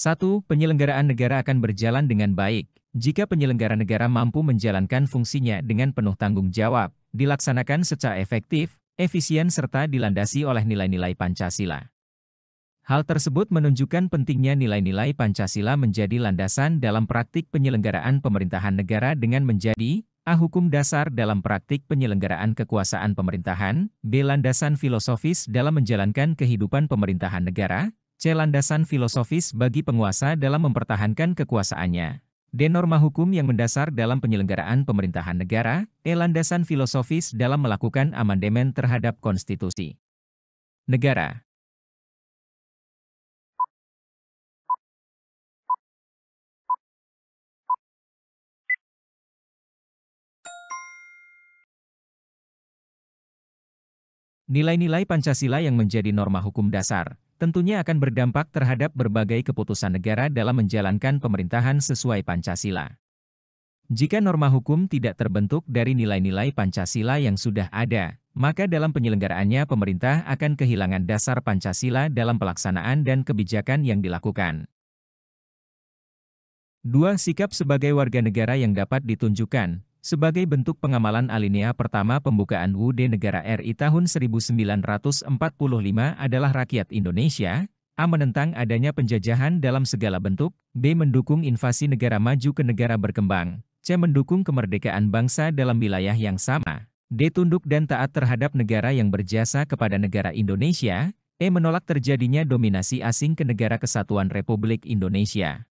1. Penyelenggaraan negara akan berjalan dengan baik jika penyelenggara negara mampu menjalankan fungsinya dengan penuh tanggung jawab, dilaksanakan secara efektif, efisien serta dilandasi oleh nilai-nilai Pancasila. Hal tersebut menunjukkan pentingnya nilai-nilai Pancasila menjadi landasan dalam praktik penyelenggaraan pemerintahan negara dengan menjadi A. Hukum dasar dalam praktik penyelenggaraan kekuasaan pemerintahan, B. Landasan filosofis dalam menjalankan kehidupan pemerintahan negara, C. Landasan filosofis bagi penguasa dalam mempertahankan kekuasaannya. D. Norma hukum yang mendasar dalam penyelenggaraan pemerintahan negara. E. Landasan filosofis dalam melakukan amandemen terhadap konstitusi. Negara Nilai-nilai Pancasila yang menjadi norma hukum dasar tentunya akan berdampak terhadap berbagai keputusan negara dalam menjalankan pemerintahan sesuai Pancasila. Jika norma hukum tidak terbentuk dari nilai-nilai Pancasila yang sudah ada, maka dalam penyelenggaraannya pemerintah akan kehilangan dasar Pancasila dalam pelaksanaan dan kebijakan yang dilakukan. Dua sikap sebagai warga negara yang dapat ditunjukkan, sebagai bentuk pengamalan alinea pertama pembukaan UUD Negara RI tahun 1945 adalah rakyat Indonesia, A. Menentang adanya penjajahan dalam segala bentuk, B. Mendukung invasi negara maju ke negara berkembang, C. Mendukung kemerdekaan bangsa dalam wilayah yang sama, D. Tunduk dan taat terhadap negara yang berjasa kepada negara Indonesia, E. Menolak terjadinya dominasi asing ke negara kesatuan Republik Indonesia.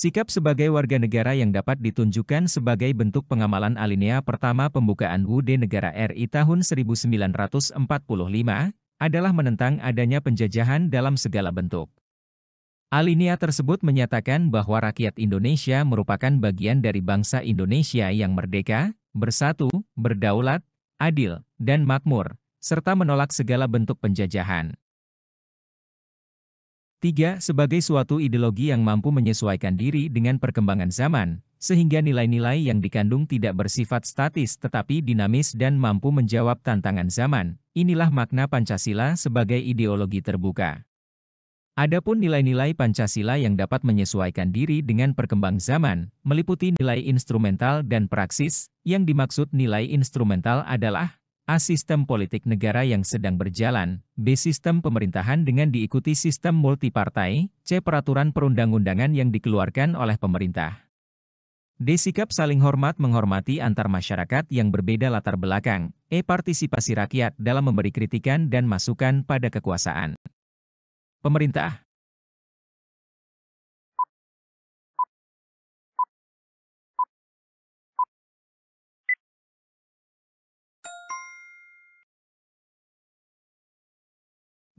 Sikap sebagai warga negara yang dapat ditunjukkan sebagai bentuk pengamalan alinea pertama pembukaan UUD Negara RI tahun 1945 adalah menentang adanya penjajahan dalam segala bentuk. Alinea tersebut menyatakan bahwa rakyat Indonesia merupakan bagian dari bangsa Indonesia yang merdeka, bersatu, berdaulat, adil, dan makmur, serta menolak segala bentuk penjajahan. 3. Sebagai suatu ideologi yang mampu menyesuaikan diri dengan perkembangan zaman, sehingga nilai-nilai yang dikandung tidak bersifat statis tetapi dinamis dan mampu menjawab tantangan zaman. Inilah makna Pancasila sebagai ideologi terbuka. Adapun nilai-nilai Pancasila yang dapat menyesuaikan diri dengan perkembang zaman, meliputi nilai instrumental dan praksis, yang dimaksud nilai instrumental adalah A. Sistem politik negara yang sedang berjalan, B. Sistem pemerintahan dengan diikuti sistem multipartai, C. Peraturan perundang-undangan yang dikeluarkan oleh pemerintah. D. Sikap saling hormat menghormati antar masyarakat yang berbeda latar belakang, E. Partisipasi rakyat dalam memberi kritikan dan masukan pada kekuasaan. Pemerintah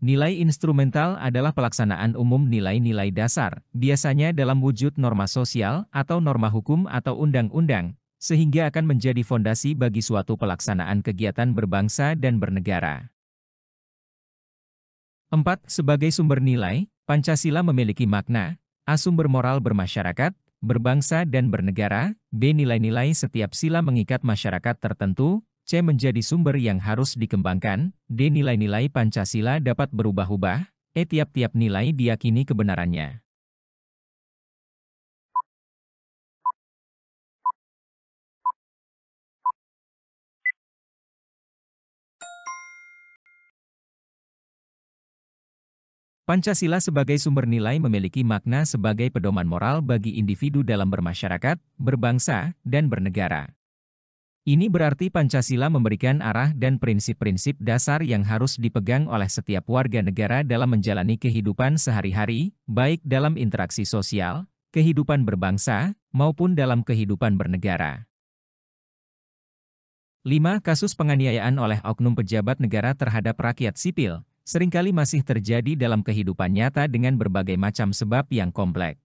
Nilai instrumental adalah pelaksanaan umum nilai-nilai dasar, biasanya dalam wujud norma sosial atau norma hukum atau undang-undang, sehingga akan menjadi fondasi bagi suatu pelaksanaan kegiatan berbangsa dan bernegara. 4. Sebagai sumber nilai, Pancasila memiliki makna, A. Sumber moral bermasyarakat, berbangsa dan bernegara, B. Nilai-nilai setiap sila mengikat masyarakat tertentu, C. Menjadi sumber yang harus dikembangkan, D. Nilai-nilai Pancasila dapat berubah-ubah, E. Tiap-tiap nilai diyakini kebenarannya. Pancasila sebagai sumber nilai memiliki makna sebagai pedoman moral bagi individu dalam bermasyarakat, berbangsa, dan bernegara. Ini berarti Pancasila memberikan arah dan prinsip-prinsip dasar yang harus dipegang oleh setiap warga negara dalam menjalani kehidupan sehari-hari, baik dalam interaksi sosial, kehidupan berbangsa, maupun dalam kehidupan bernegara. 5. Kasus penganiayaan oleh oknum pejabat negara terhadap rakyat sipil seringkali masih terjadi dalam kehidupan nyata dengan berbagai macam sebab yang kompleks.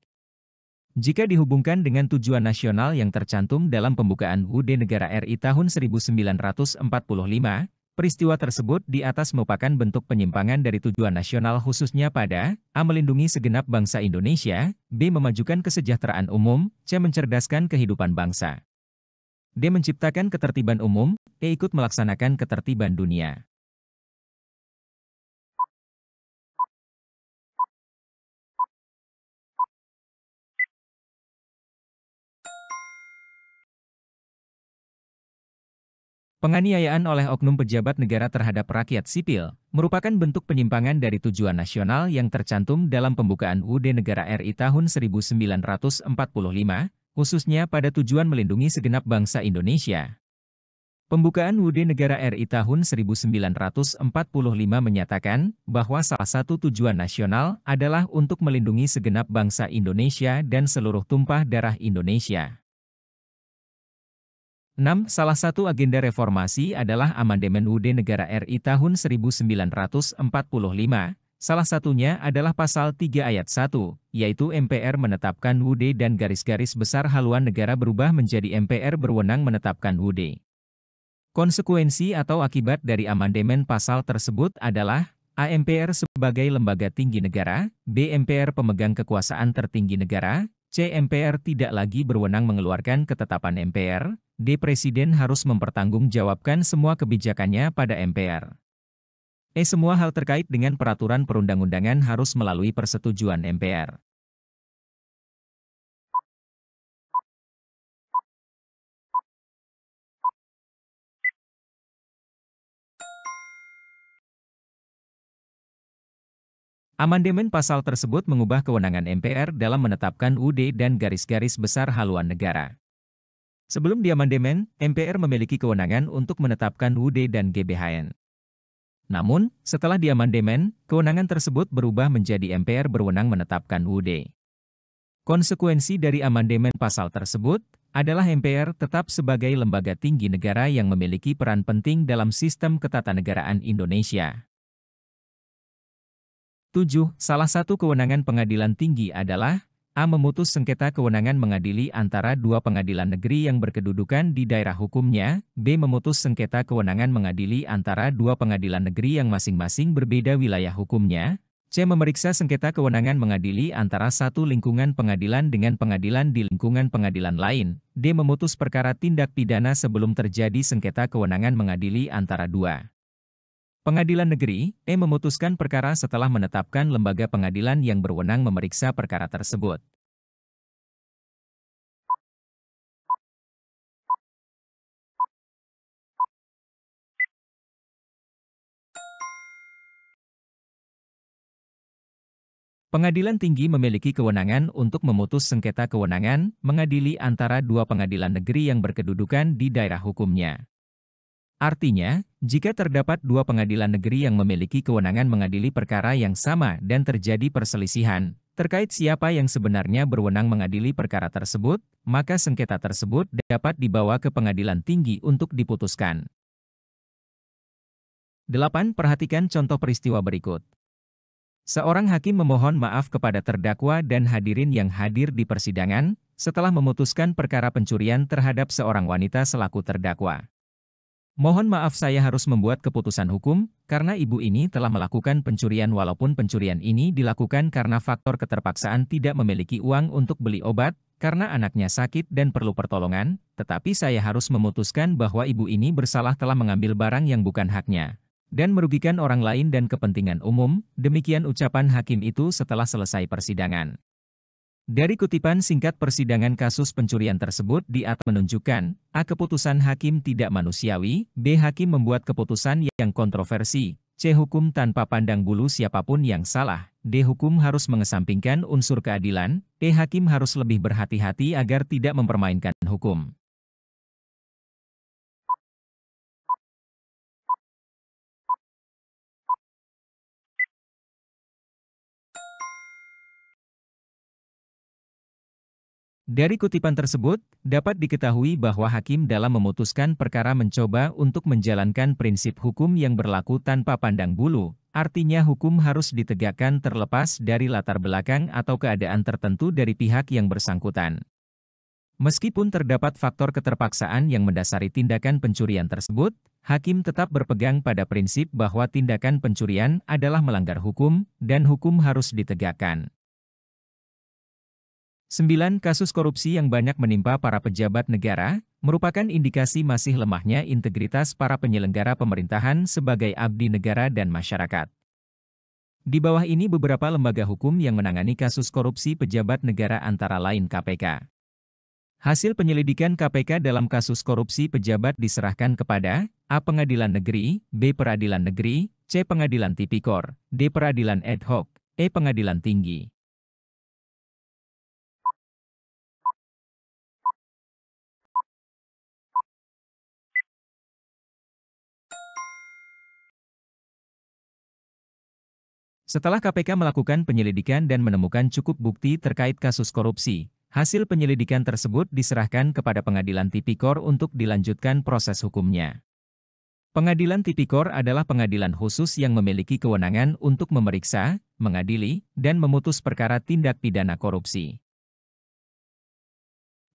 Jika dihubungkan dengan tujuan nasional yang tercantum dalam pembukaan UUD Negara RI tahun 1945, peristiwa tersebut di atas merupakan bentuk penyimpangan dari tujuan nasional khususnya pada A. Melindungi segenap bangsa Indonesia, B. Memajukan kesejahteraan umum, C. Mencerdaskan kehidupan bangsa. D. Menciptakan ketertiban umum, E. Ikut melaksanakan ketertiban dunia. Penganiayaan oleh oknum pejabat negara terhadap rakyat sipil merupakan bentuk penyimpangan dari tujuan nasional yang tercantum dalam pembukaan UUD Negara RI tahun 1945, khususnya pada tujuan melindungi segenap bangsa Indonesia. Pembukaan UUD Negara RI tahun 1945 menyatakan bahwa salah satu tujuan nasional adalah untuk melindungi segenap bangsa Indonesia dan seluruh tumpah darah Indonesia. 6. Salah satu agenda reformasi adalah amandemen UUD Negara RI tahun 1945. Salah satunya adalah pasal 3 ayat 1, yaitu MPR menetapkan UUD dan garis-garis besar haluan negara berubah menjadi MPR berwenang menetapkan UUD. Konsekuensi atau akibat dari amandemen pasal tersebut adalah AMPR sebagai lembaga tinggi negara, BMPR pemegang kekuasaan tertinggi negara, CMPR tidak lagi berwenang mengeluarkan ketetapan MPR, D. Presiden harus mempertanggungjawabkan semua kebijakannya pada MPR. E. Semua hal terkait dengan peraturan perundang-undangan harus melalui persetujuan MPR. Amandemen pasal tersebut mengubah kewenangan MPR dalam menetapkan UD dan garis-garis besar haluan negara. Sebelum diamandemen, MPR memiliki kewenangan untuk menetapkan UD dan GBHN. Namun, setelah diamandemen, kewenangan tersebut berubah menjadi MPR berwenang menetapkan UD. Konsekuensi dari amandemen pasal tersebut adalah MPR tetap sebagai lembaga tinggi negara yang memiliki peran penting dalam sistem ketatanegaraan Indonesia. 7. Salah satu kewenangan pengadilan tinggi adalah A. Memutus sengketa kewenangan mengadili antara dua pengadilan negeri yang berkedudukan di daerah hukumnya. B. Memutus sengketa kewenangan mengadili antara dua pengadilan negeri yang masing-masing berbeda wilayah hukumnya. C. Memeriksa sengketa kewenangan mengadili antara satu lingkungan pengadilan dengan pengadilan di lingkungan pengadilan lain. D. Memutus perkara tindak pidana sebelum terjadi sengketa kewenangan mengadili antara dua Pengadilan Negeri, E memutuskan perkara setelah menetapkan lembaga pengadilan yang berwenang memeriksa perkara tersebut. Pengadilan tinggi memiliki kewenangan untuk memutus sengketa kewenangan, mengadili antara dua pengadilan negeri yang berkedudukan di daerah hukumnya. Artinya, jika terdapat dua pengadilan negeri yang memiliki kewenangan mengadili perkara yang sama dan terjadi perselisihan terkait siapa yang sebenarnya berwenang mengadili perkara tersebut, maka sengketa tersebut dapat dibawa ke pengadilan tinggi untuk diputuskan. 8. Perhatikan contoh peristiwa berikut. Seorang hakim memohon maaf kepada terdakwa dan hadirin yang hadir di persidangan setelah memutuskan perkara pencurian terhadap seorang wanita selaku terdakwa. Mohon maaf saya harus membuat keputusan hukum, karena ibu ini telah melakukan pencurian walaupun pencurian ini dilakukan karena faktor keterpaksaan tidak memiliki uang untuk beli obat, karena anaknya sakit dan perlu pertolongan, tetapi saya harus memutuskan bahwa ibu ini bersalah telah mengambil barang yang bukan haknya, dan merugikan orang lain dan kepentingan umum, demikian ucapan hakim itu setelah selesai persidangan. Dari kutipan singkat persidangan kasus pencurian tersebut di atas menunjukkan, A. Keputusan hakim tidak manusiawi, B. Hakim membuat keputusan yang kontroversi, C. Hukum tanpa pandang bulu siapapun yang salah, D. Hukum harus mengesampingkan unsur keadilan, E. Hakim harus lebih berhati-hati agar tidak mempermainkan hukum. Dari kutipan tersebut, dapat diketahui bahwa hakim dalam memutuskan perkara mencoba untuk menjalankan prinsip hukum yang berlaku tanpa pandang bulu, artinya hukum harus ditegakkan terlepas dari latar belakang atau keadaan tertentu dari pihak yang bersangkutan. Meskipun terdapat faktor keterpaksaan yang mendasari tindakan pencurian tersebut, hakim tetap berpegang pada prinsip bahwa tindakan pencurian adalah melanggar hukum, dan hukum harus ditegakkan. 9 kasus korupsi yang banyak menimpa para pejabat negara merupakan indikasi masih lemahnya integritas para penyelenggara pemerintahan sebagai abdi negara dan masyarakat. Di bawah ini beberapa lembaga hukum yang menangani kasus korupsi pejabat negara antara lain KPK. Hasil penyelidikan KPK dalam kasus korupsi pejabat diserahkan kepada A. Pengadilan Negeri, B. Peradilan Negeri, C. Pengadilan Tipikor, D. Peradilan Ad Hoc, E. Pengadilan Tinggi. Setelah KPK melakukan penyelidikan dan menemukan cukup bukti terkait kasus korupsi, hasil penyelidikan tersebut diserahkan kepada Pengadilan Tipikor untuk dilanjutkan proses hukumnya. Pengadilan Tipikor adalah pengadilan khusus yang memiliki kewenangan untuk memeriksa, mengadili, dan memutus perkara tindak pidana korupsi.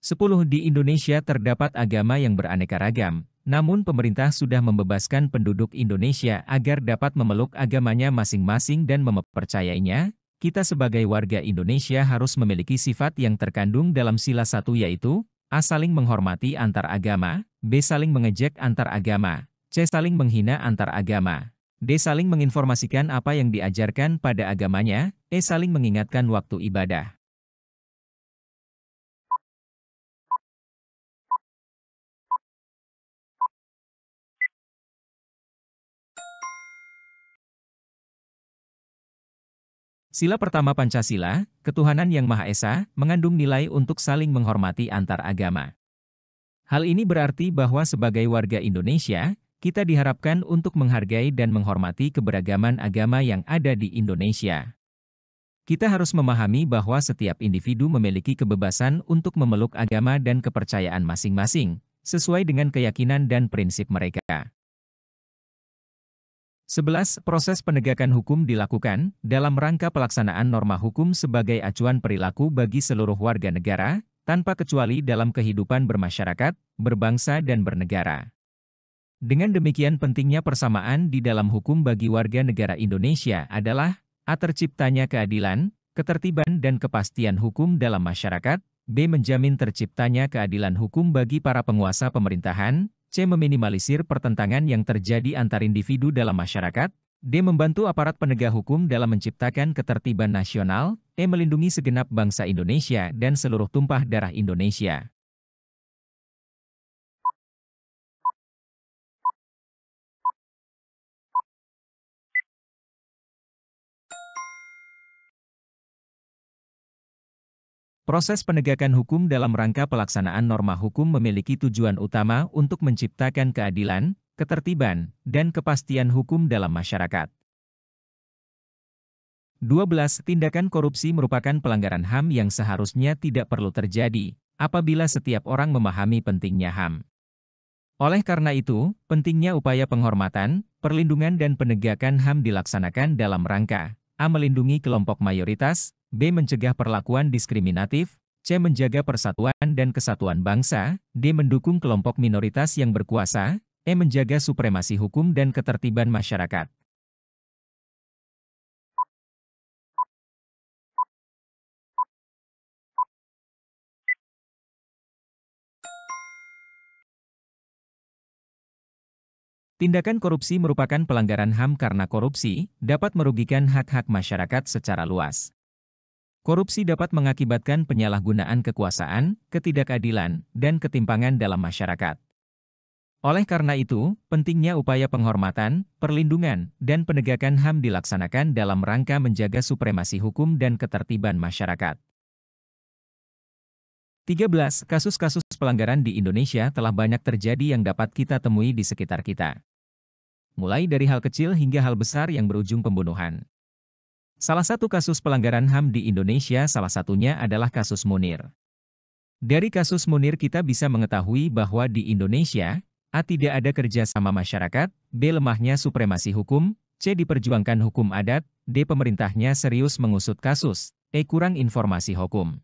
10. Di Indonesia terdapat agama yang beraneka ragam, namun pemerintah sudah membebaskan penduduk Indonesia agar dapat memeluk agamanya masing-masing dan mempercayainya, kita sebagai warga Indonesia harus memiliki sifat yang terkandung dalam sila satu yaitu A. Saling menghormati antar agama, B. Saling mengejek antar agama, C. Saling menghina antar agama, D. Saling menginformasikan apa yang diajarkan pada agamanya, E. Saling mengingatkan waktu ibadah. Sila pertama Pancasila, Ketuhanan Yang Maha Esa, mengandung nilai untuk saling menghormati antar agama. Hal ini berarti bahwa sebagai warga Indonesia, kita diharapkan untuk menghargai dan menghormati keberagaman agama yang ada di Indonesia. Kita harus memahami bahwa setiap individu memiliki kebebasan untuk memeluk agama dan kepercayaan masing-masing, sesuai dengan keyakinan dan prinsip mereka. 11. Proses penegakan hukum dilakukan dalam rangka pelaksanaan norma hukum sebagai acuan perilaku bagi seluruh warga negara, tanpa kecuali dalam kehidupan bermasyarakat, berbangsa dan bernegara. Dengan demikian pentingnya persamaan di dalam hukum bagi warga negara Indonesia adalah A. Terciptanya keadilan, ketertiban dan kepastian hukum dalam masyarakat, B. Menjamin terciptanya keadilan hukum bagi para penguasa pemerintahan, C. Meminimalisir pertentangan yang terjadi antar individu dalam masyarakat. D. Membantu aparat penegak hukum dalam menciptakan ketertiban nasional. E. Melindungi segenap bangsa Indonesia dan seluruh tumpah darah Indonesia. Proses penegakan hukum dalam rangka pelaksanaan norma hukum memiliki tujuan utama untuk menciptakan keadilan, ketertiban, dan kepastian hukum dalam masyarakat. 12. Tindakan korupsi merupakan pelanggaran HAM yang seharusnya tidak perlu terjadi apabila setiap orang memahami pentingnya HAM. Oleh karena itu, pentingnya upaya penghormatan, perlindungan dan penegakan HAM dilaksanakan dalam rangka A. Melindungi kelompok mayoritas, B. Mencegah perlakuan diskriminatif, C. Menjaga persatuan dan kesatuan bangsa, D. Mendukung kelompok minoritas yang berkuasa, E. Menjaga supremasi hukum dan ketertiban masyarakat. Tindakan korupsi merupakan pelanggaran HAM karena korupsi dapat merugikan hak-hak masyarakat secara luas. Korupsi dapat mengakibatkan penyalahgunaan kekuasaan, ketidakadilan, dan ketimpangan dalam masyarakat. Oleh karena itu, pentingnya upaya penghormatan, perlindungan, dan penegakan HAM dilaksanakan dalam rangka menjaga supremasi hukum dan ketertiban masyarakat. 13. Kasus-kasus pelanggaran di Indonesia telah banyak terjadi yang dapat kita temui di sekitar kita. Mulai dari hal kecil hingga hal besar yang berujung pembunuhan. Salah satu kasus pelanggaran HAM di Indonesia salah satunya adalah kasus Munir. Dari kasus Munir kita bisa mengetahui bahwa di Indonesia, A. Tidak ada kerja sama masyarakat, B. Lemahnya supremasi hukum, C. Diperjuangkan hukum adat, D. Pemerintahnya serius mengusut kasus, E. Kurang informasi hukum.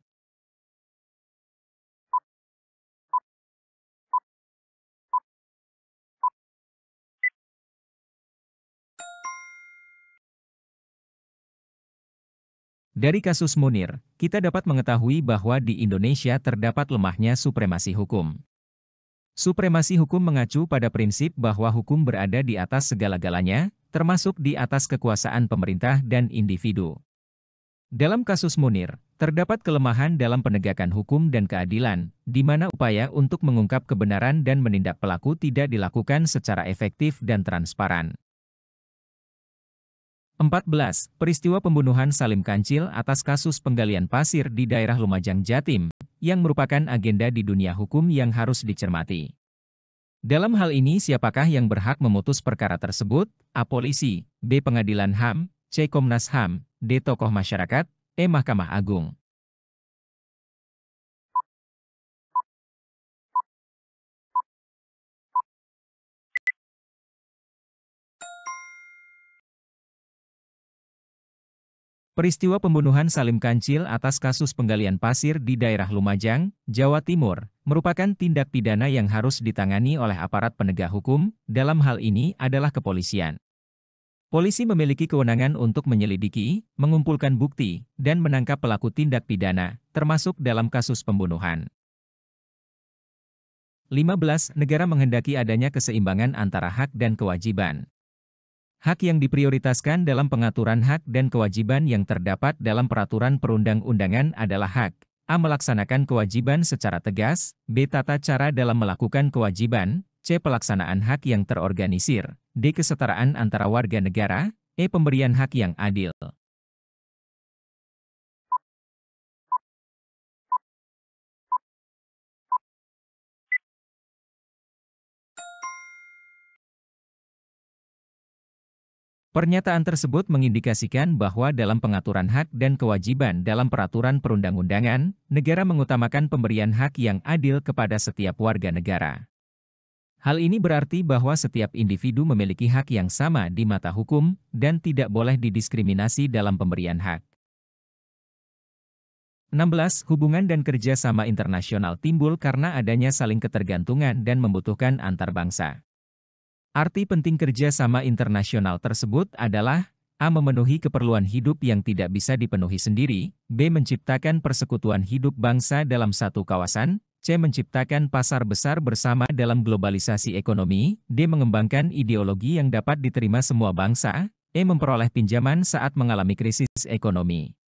Dari kasus Munir, kita dapat mengetahui bahwa di Indonesia terdapat lemahnya supremasi hukum. Supremasi hukum mengacu pada prinsip bahwa hukum berada di atas segala-galanya, termasuk di atas kekuasaan pemerintah dan individu. Dalam kasus Munir, terdapat kelemahan dalam penegakan hukum dan keadilan, di mana upaya untuk mengungkap kebenaran dan menindak pelaku tidak dilakukan secara efektif dan transparan. 14. Peristiwa pembunuhan Salim Kancil atas kasus penggalian pasir di daerah Lumajang Jatim, yang merupakan agenda di dunia hukum yang harus dicermati. Dalam hal ini siapakah yang berhak memutus perkara tersebut? A. Polisi, B. Pengadilan HAM, C. Komnas HAM, D. Tokoh Masyarakat, E. Mahkamah Agung. Peristiwa pembunuhan Salim Kancil atas kasus penggalian pasir di daerah Lumajang, Jawa Timur, merupakan tindak pidana yang harus ditangani oleh aparat penegak hukum, dalam hal ini adalah kepolisian. Polisi memiliki kewenangan untuk menyelidiki, mengumpulkan bukti, dan menangkap pelaku tindak pidana, termasuk dalam kasus pembunuhan. 15. Negara menghendaki adanya keseimbangan antara hak dan kewajiban. Hak yang diprioritaskan dalam pengaturan hak dan kewajiban yang terdapat dalam peraturan perundang-undangan adalah hak A. Melaksanakan kewajiban secara tegas B. Tata cara dalam melakukan kewajiban C. Pelaksanaan hak yang terorganisir D. Kesetaraan antara warga negara E. Pemberian hak yang adil Pernyataan tersebut mengindikasikan bahwa dalam pengaturan hak dan kewajiban dalam peraturan perundang-undangan, negara mengutamakan pemberian hak yang adil kepada setiap warga negara. Hal ini berarti bahwa setiap individu memiliki hak yang sama di mata hukum dan tidak boleh didiskriminasi dalam pemberian hak. 16. Hubungan dan kerjasama internasional timbul karena adanya saling ketergantungan dan membutuhkan antar bangsa. Arti penting kerja sama internasional tersebut adalah A. Memenuhi keperluan hidup yang tidak bisa dipenuhi sendiri. B. Menciptakan persekutuan hidup bangsa dalam satu kawasan. C. Menciptakan pasar besar bersama dalam globalisasi ekonomi. D. Mengembangkan ideologi yang dapat diterima semua bangsa. E. Memperoleh pinjaman saat mengalami krisis ekonomi.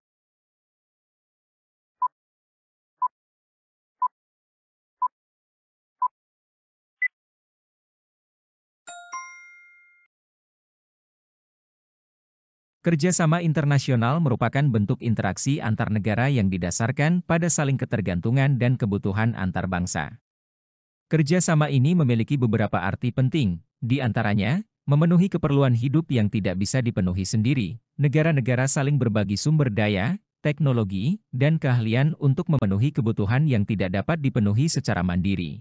Kerjasama internasional merupakan bentuk interaksi antar negara yang didasarkan pada saling ketergantungan dan kebutuhan antar bangsa. Kerjasama ini memiliki beberapa arti penting, di antaranya, memenuhi keperluan hidup yang tidak bisa dipenuhi sendiri, negara-negara saling berbagi sumber daya, teknologi, dan keahlian untuk memenuhi kebutuhan yang tidak dapat dipenuhi secara mandiri.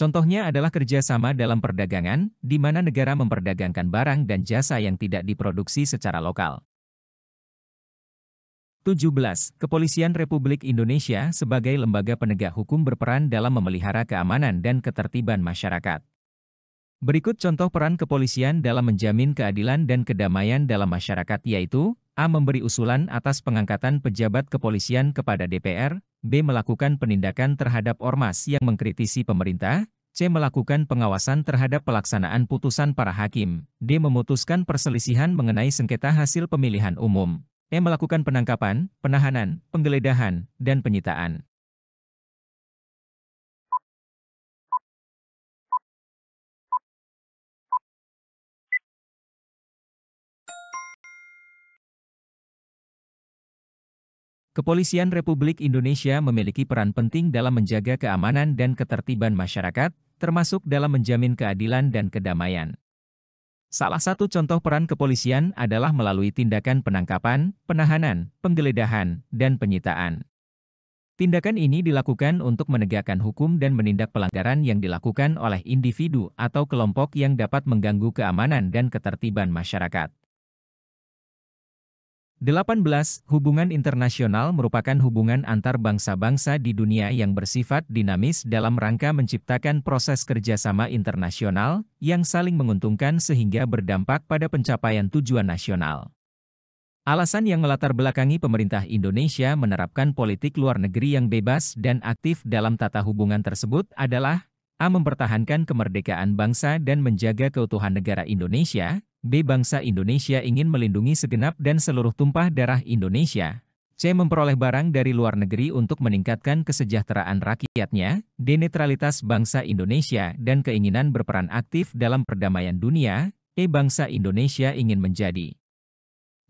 Contohnya adalah kerjasama dalam perdagangan, di mana negara memperdagangkan barang dan jasa yang tidak diproduksi secara lokal. 17. Kepolisian Republik Indonesia sebagai lembaga penegak hukum berperan dalam memelihara keamanan dan ketertiban masyarakat. Berikut contoh peran kepolisian dalam menjamin keadilan dan kedamaian dalam masyarakat yaitu A. Memberi usulan atas pengangkatan pejabat kepolisian kepada DPR B. Melakukan penindakan terhadap ormas yang mengkritisi pemerintah, C. Melakukan pengawasan terhadap pelaksanaan putusan para hakim, D. Memutuskan perselisihan mengenai sengketa hasil pemilihan umum, E. Melakukan penangkapan, penahanan, penggeledahan, dan penyitaan. Kepolisian Republik Indonesia memiliki peran penting dalam menjaga keamanan dan ketertiban masyarakat, termasuk dalam menjamin keadilan dan kedamaian. Salah satu contoh peran kepolisian adalah melalui tindakan penangkapan, penahanan, penggeledahan, dan penyitaan. Tindakan ini dilakukan untuk menegakkan hukum dan menindak pelanggaran yang dilakukan oleh individu atau kelompok yang dapat mengganggu keamanan dan ketertiban masyarakat. 18. Hubungan internasional merupakan hubungan antar bangsa-bangsa di dunia yang bersifat dinamis dalam rangka menciptakan proses kerjasama internasional yang saling menguntungkan sehingga berdampak pada pencapaian tujuan nasional. Alasan yang melatar belakangi pemerintah Indonesia menerapkan politik luar negeri yang bebas dan aktif dalam tata hubungan tersebut adalah A. Mempertahankan kemerdekaan bangsa dan menjaga keutuhan negara Indonesia, B. Bangsa Indonesia ingin melindungi segenap dan seluruh tumpah darah Indonesia. C. Memperoleh barang dari luar negeri untuk meningkatkan kesejahteraan rakyatnya. D. Netralitas bangsa Indonesia dan keinginan berperan aktif dalam perdamaian dunia. E. Bangsa Indonesia ingin menjadi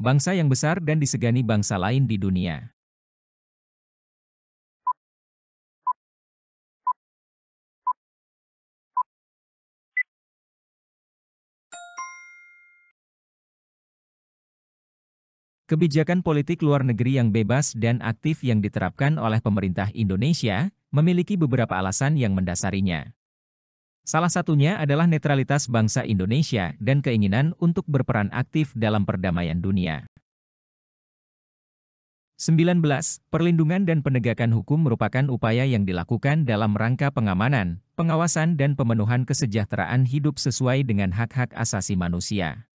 bangsa yang besar dan disegani bangsa lain di dunia. Kebijakan politik luar negeri yang bebas dan aktif yang diterapkan oleh pemerintah Indonesia memiliki beberapa alasan yang mendasarinya. Salah satunya adalah netralitas bangsa Indonesia dan keinginan untuk berperan aktif dalam perdamaian dunia. 19. Perlindungan dan penegakan hukum merupakan upaya yang dilakukan dalam rangka pengamanan, pengawasan dan pemenuhan kesejahteraan hidup sesuai dengan hak-hak asasi manusia.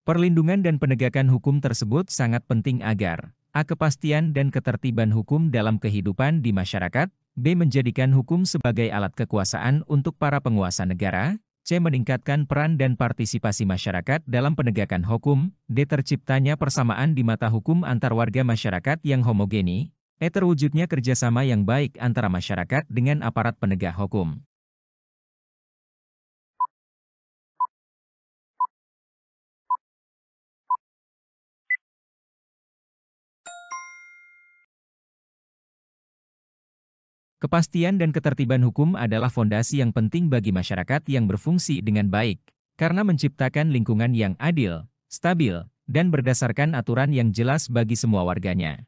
Perlindungan dan penegakan hukum tersebut sangat penting agar A. Kepastian dan ketertiban hukum dalam kehidupan di masyarakat, B. Menjadikan hukum sebagai alat kekuasaan untuk para penguasa negara, C. Meningkatkan peran dan partisipasi masyarakat dalam penegakan hukum, D. Terciptanya persamaan di mata hukum antar warga masyarakat yang homogeni, E. Terwujudnya kerjasama yang baik antara masyarakat dengan aparat penegak hukum. Kepastian dan ketertiban hukum adalah fondasi yang penting bagi masyarakat yang berfungsi dengan baik, karena menciptakan lingkungan yang adil, stabil, dan berdasarkan aturan yang jelas bagi semua warganya.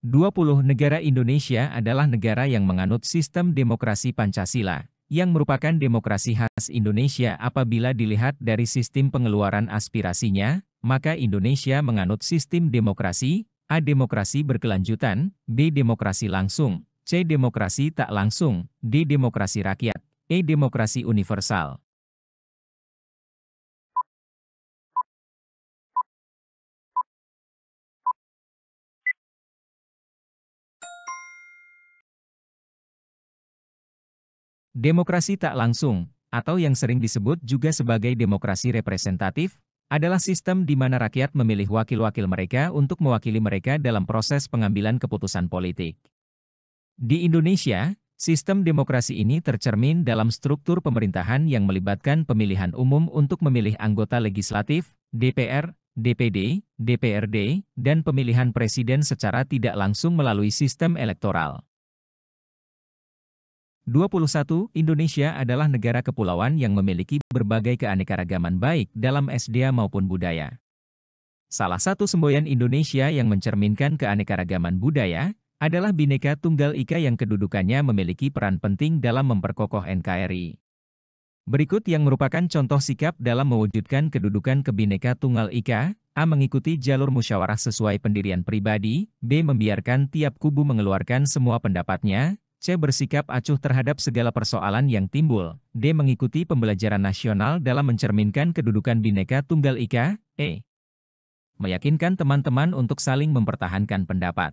20 negara Indonesia adalah negara yang menganut sistem demokrasi Pancasila, yang merupakan demokrasi khas Indonesia apabila dilihat dari sistem pengeluaran aspirasinya, maka Indonesia menganut sistem demokrasi, A. Demokrasi berkelanjutan, B. Demokrasi langsung, C. Demokrasi tak langsung, D. Demokrasi rakyat, E. Demokrasi universal. Demokrasi tak langsung, atau yang sering disebut juga sebagai demokrasi representatif, adalah sistem di mana rakyat memilih wakil-wakil mereka untuk mewakili mereka dalam proses pengambilan keputusan politik. Di Indonesia, sistem demokrasi ini tercermin dalam struktur pemerintahan yang melibatkan pemilihan umum untuk memilih anggota legislatif, DPR, DPD, DPRD, dan pemilihan presiden secara tidak langsung melalui sistem elektoral. 21. Indonesia adalah negara kepulauan yang memiliki berbagai keanekaragaman baik dalam SDA maupun budaya. Salah satu semboyan Indonesia yang mencerminkan keanekaragaman budaya adalah Bhinneka Tunggal Ika yang kedudukannya memiliki peran penting dalam memperkokoh NKRI. Berikut yang merupakan contoh sikap dalam mewujudkan kedudukan kebineka Tunggal Ika, A. Mengikuti jalur musyawarah sesuai pendirian pribadi, B. Membiarkan tiap kubu mengeluarkan semua pendapatnya, C. Bersikap acuh terhadap segala persoalan yang timbul. D. Mengikuti pembelajaran nasional dalam mencerminkan kedudukan bineka tunggal ika. E. Meyakinkan teman-teman untuk saling mempertahankan pendapat.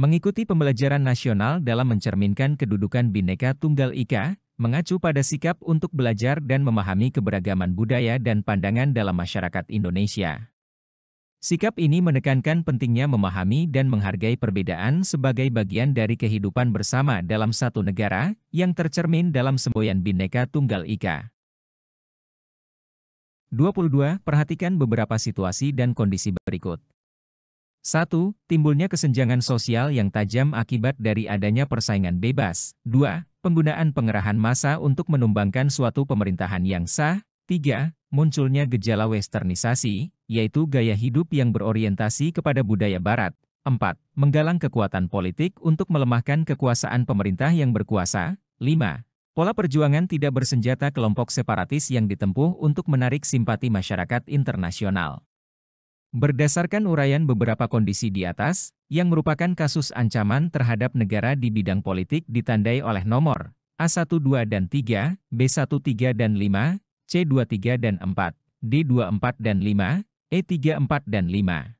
Mengikuti pembelajaran nasional dalam mencerminkan kedudukan bineka tunggal ika, mengacu pada sikap untuk belajar dan memahami keberagaman budaya dan pandangan dalam masyarakat Indonesia. Sikap ini menekankan pentingnya memahami dan menghargai perbedaan sebagai bagian dari kehidupan bersama dalam satu negara yang tercermin dalam semboyan Bhinneka Tunggal Ika. 22. Perhatikan beberapa situasi dan kondisi berikut. 1. Timbulnya kesenjangan sosial yang tajam akibat dari adanya persaingan bebas. 2. Penggunaan pengerahan massa untuk menumbangkan suatu pemerintahan yang sah. 3. Munculnya gejala westernisasi, yaitu gaya hidup yang berorientasi kepada budaya barat. 4. Menggalang kekuatan politik untuk melemahkan kekuasaan pemerintah yang berkuasa. 5. Pola perjuangan tidak bersenjata kelompok separatis yang ditempuh untuk menarik simpati masyarakat internasional. Berdasarkan uraian beberapa kondisi di atas, yang merupakan kasus ancaman terhadap negara di bidang politik ditandai oleh nomor A12 dan 3, B13 dan 5, C23 dan 4, D24 dan 5, E34 dan 5.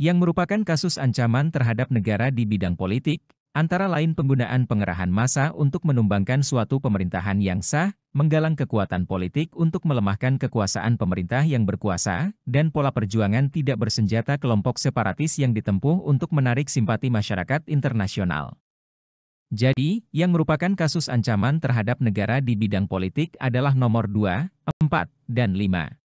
yang merupakan kasus ancaman terhadap negara di bidang politik, antara lain penggunaan pengerahan massa untuk menumbangkan suatu pemerintahan yang sah, menggalang kekuatan politik untuk melemahkan kekuasaan pemerintah yang berkuasa, dan pola perjuangan tidak bersenjata kelompok separatis yang ditempuh untuk menarik simpati masyarakat internasional. Jadi, yang merupakan kasus ancaman terhadap negara di bidang politik adalah nomor 2, 4, dan 5.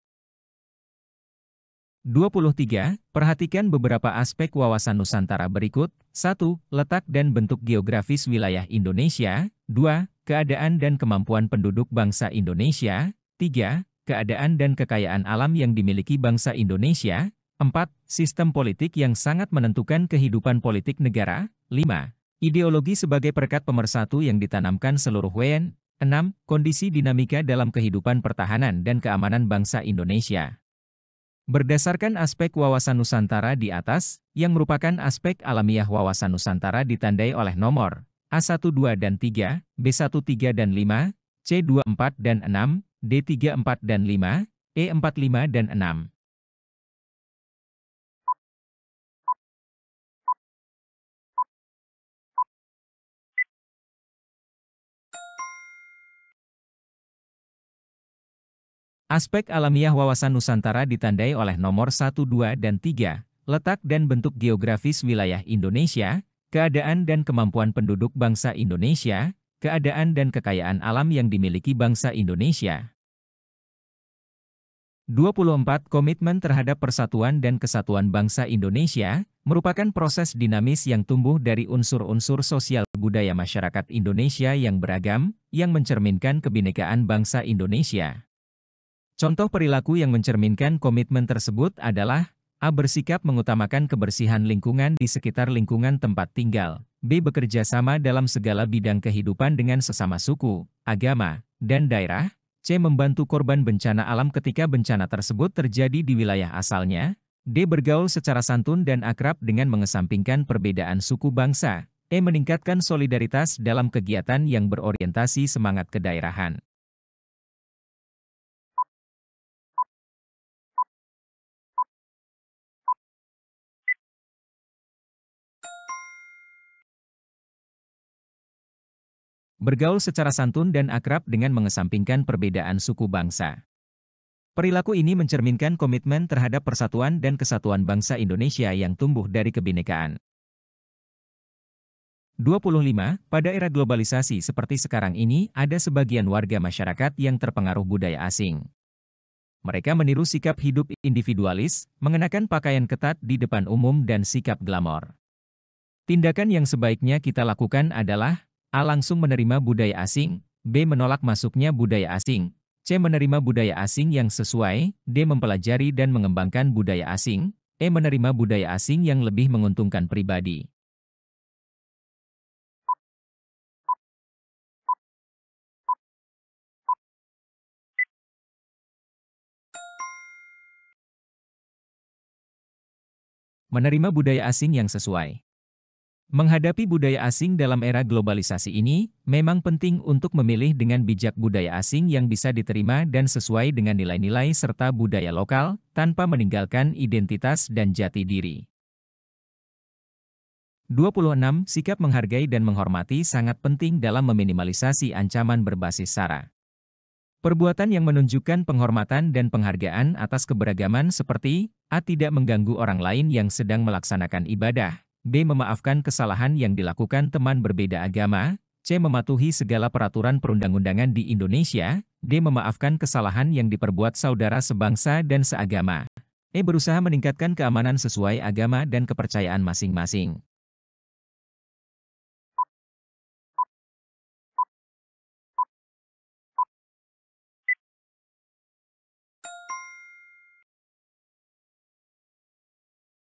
23. Perhatikan beberapa aspek wawasan Nusantara berikut. 1. Letak dan bentuk geografis wilayah Indonesia. 2. Keadaan dan kemampuan penduduk bangsa Indonesia. 3. Keadaan dan kekayaan alam yang dimiliki bangsa Indonesia. 4. Sistem politik yang sangat menentukan kehidupan politik negara. 5. Ideologi sebagai perkat pemersatu yang ditanamkan seluruh WN. 6. Kondisi dinamika dalam kehidupan pertahanan dan keamanan bangsa Indonesia. Berdasarkan aspek wawasan Nusantara di atas, yang merupakan aspek alamiah wawasan Nusantara ditandai oleh nomor A12 dan 3, B13 dan 5, C24 dan 6, D34 dan 5, E45 dan 6. Aspek alamiah wawasan Nusantara ditandai oleh nomor 1, 2, dan 3, letak dan bentuk geografis wilayah Indonesia, keadaan dan kemampuan penduduk bangsa Indonesia, keadaan dan kekayaan alam yang dimiliki bangsa Indonesia. 24. Komitmen terhadap persatuan dan kesatuan bangsa Indonesia merupakan proses dinamis yang tumbuh dari unsur-unsur sosial budaya masyarakat Indonesia yang beragam, yang mencerminkan kebinekaan bangsa Indonesia. Contoh perilaku yang mencerminkan komitmen tersebut adalah A. Bersikap mengutamakan kebersihan lingkungan di sekitar lingkungan tempat tinggal. B. Bekerja sama dalam segala bidang kehidupan dengan sesama suku, agama, dan daerah. C. Membantu korban bencana alam ketika bencana tersebut terjadi di wilayah asalnya. D. Bergaul secara santun dan akrab dengan mengesampingkan perbedaan suku bangsa. E. Meningkatkan solidaritas dalam kegiatan yang berorientasi semangat kedaerahan. Bergaul secara santun dan akrab dengan mengesampingkan perbedaan suku bangsa. Perilaku ini mencerminkan komitmen terhadap persatuan dan kesatuan bangsa Indonesia yang tumbuh dari kebinekaan. 25. Pada era globalisasi seperti sekarang ini, ada sebagian warga masyarakat yang terpengaruh budaya asing. Mereka meniru sikap hidup individualis, mengenakan pakaian ketat di depan umum dan sikap glamor. Tindakan yang sebaiknya kita lakukan adalah A. Langsung menerima budaya asing, B. Menolak masuknya budaya asing, C. Menerima budaya asing yang sesuai, D. Mempelajari dan mengembangkan budaya asing, E. Menerima budaya asing yang lebih menguntungkan pribadi. Menerima budaya asing yang sesuai. Menghadapi budaya asing dalam era globalisasi ini, memang penting untuk memilih dengan bijak budaya asing yang bisa diterima dan sesuai dengan nilai-nilai serta budaya lokal, tanpa meninggalkan identitas dan jati diri. 26. Sikap menghargai dan menghormati sangat penting dalam meminimalisasi ancaman berbasis sara. Perbuatan yang menunjukkan penghormatan dan penghargaan atas keberagaman seperti, A. Tidak mengganggu orang lain yang sedang melaksanakan ibadah, B. Memaafkan kesalahan yang dilakukan teman berbeda agama. C. Mematuhi segala peraturan perundang-undangan di Indonesia. D. Memaafkan kesalahan yang diperbuat saudara sebangsa dan seagama. E. Berusaha meningkatkan keamanan sesuai agama dan kepercayaan masing-masing.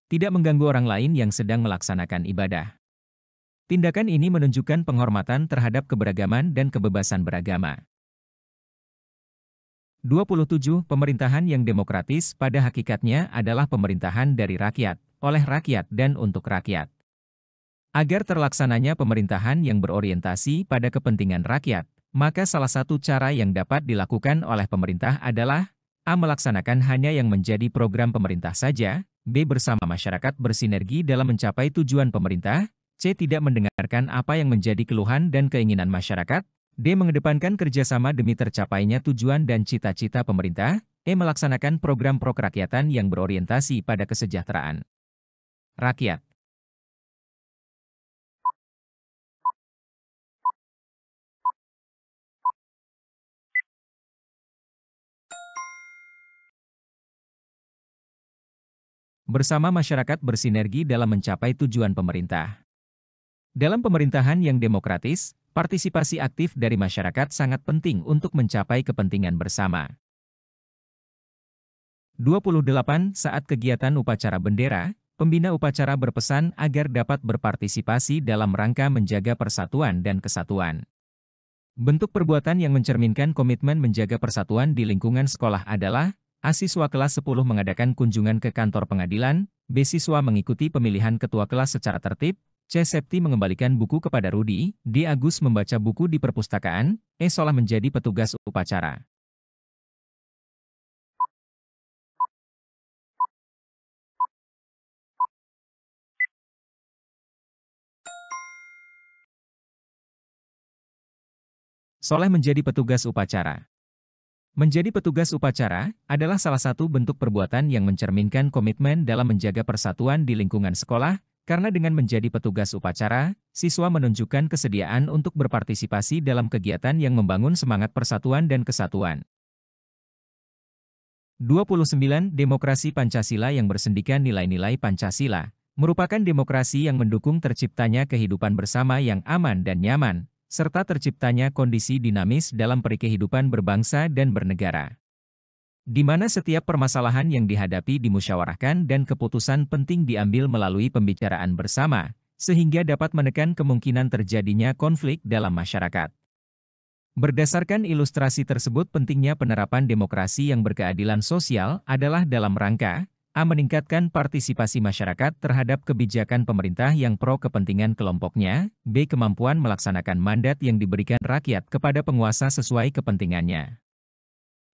tidak mengganggu orang lain yang sedang melaksanakan ibadah. Tindakan ini menunjukkan penghormatan terhadap keberagaman dan kebebasan beragama. 27. Pemerintahan yang demokratis pada hakikatnya adalah pemerintahan dari rakyat, oleh rakyat dan untuk rakyat. Agar terlaksananya pemerintahan yang berorientasi pada kepentingan rakyat, maka salah satu cara yang dapat dilakukan oleh pemerintah adalah A. Melaksanakan hanya yang menjadi program pemerintah saja, B. Bersama masyarakat bersinergi dalam mencapai tujuan pemerintah, C. Tidak mendengarkan apa yang menjadi keluhan dan keinginan masyarakat, D. Mengedepankan kerjasama demi tercapainya tujuan dan cita-cita pemerintah, E. Melaksanakan program prokrakyatan yang berorientasi pada kesejahteraan rakyat. bersama masyarakat bersinergi dalam mencapai tujuan pemerintah. Dalam pemerintahan yang demokratis, partisipasi aktif dari masyarakat sangat penting untuk mencapai kepentingan bersama. 28. Saat kegiatan upacara bendera, pembina upacara berpesan agar dapat berpartisipasi dalam rangka menjaga persatuan dan kesatuan. Bentuk perbuatan yang mencerminkan komitmen menjaga persatuan di lingkungan sekolah adalah Asiswa kelas 10 mengadakan kunjungan ke kantor pengadilan, siswa mengikuti pemilihan ketua kelas secara tertib, C. Septi mengembalikan buku kepada Rudi, D. Agus membaca buku di perpustakaan, E. seolah menjadi petugas upacara. Soleh menjadi petugas upacara. Menjadi petugas upacara adalah salah satu bentuk perbuatan yang mencerminkan komitmen dalam menjaga persatuan di lingkungan sekolah, karena dengan menjadi petugas upacara, siswa menunjukkan kesediaan untuk berpartisipasi dalam kegiatan yang membangun semangat persatuan dan kesatuan. 29. Demokrasi Pancasila yang bersendikan nilai-nilai Pancasila merupakan demokrasi yang mendukung terciptanya kehidupan bersama yang aman dan nyaman, serta terciptanya kondisi dinamis dalam perikehidupan berbangsa dan bernegara. Di mana setiap permasalahan yang dihadapi dimusyawarahkan dan keputusan penting diambil melalui pembicaraan bersama, sehingga dapat menekan kemungkinan terjadinya konflik dalam masyarakat. Berdasarkan ilustrasi tersebut pentingnya penerapan demokrasi yang berkeadilan sosial adalah dalam rangka A. Meningkatkan partisipasi masyarakat terhadap kebijakan pemerintah yang pro kepentingan kelompoknya. B. Kemampuan melaksanakan mandat yang diberikan rakyat kepada penguasa sesuai kepentingannya.